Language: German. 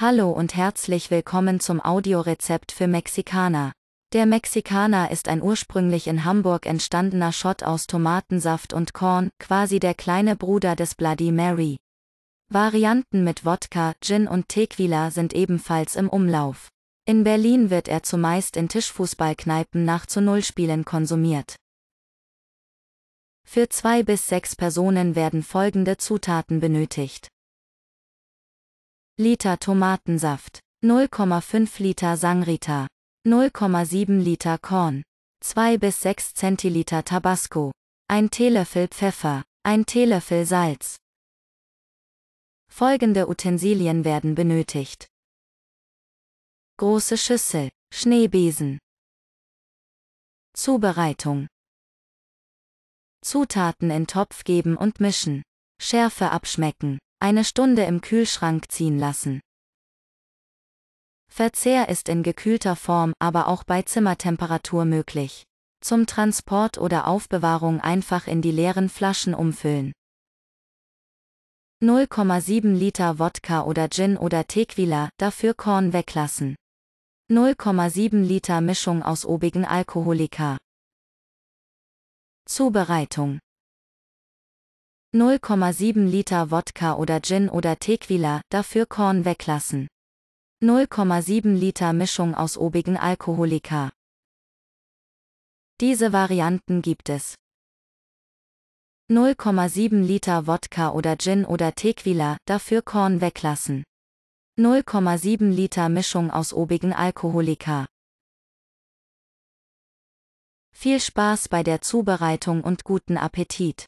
Hallo und herzlich willkommen zum Audiorezept für Mexikaner. Der Mexikaner ist ein ursprünglich in Hamburg entstandener Schott aus Tomatensaft und Korn, quasi der kleine Bruder des Bloody Mary. Varianten mit Wodka, Gin und Tequila sind ebenfalls im Umlauf. In Berlin wird er zumeist in Tischfußballkneipen nach zu Null Spielen konsumiert. Für zwei bis sechs Personen werden folgende Zutaten benötigt. Liter Tomatensaft, 0,5 Liter Sangrita, 0,7 Liter Korn, 2 bis 6 Zentiliter Tabasco, 1 Teelöffel Pfeffer, 1 Teelöffel Salz. Folgende Utensilien werden benötigt. Große Schüssel, Schneebesen. Zubereitung. Zutaten in Topf geben und mischen. Schärfe abschmecken. Eine Stunde im Kühlschrank ziehen lassen. Verzehr ist in gekühlter Form, aber auch bei Zimmertemperatur möglich. Zum Transport oder Aufbewahrung einfach in die leeren Flaschen umfüllen. 0,7 Liter Wodka oder Gin oder Tequila, dafür Korn weglassen. 0,7 Liter Mischung aus obigen Alkoholika. Zubereitung 0,7 Liter Wodka oder Gin oder Tequila, dafür Korn weglassen. 0,7 Liter Mischung aus obigen Alkoholika. Diese Varianten gibt es. 0,7 Liter Wodka oder Gin oder Tequila, dafür Korn weglassen. 0,7 Liter Mischung aus obigen Alkoholika. Viel Spaß bei der Zubereitung und guten Appetit!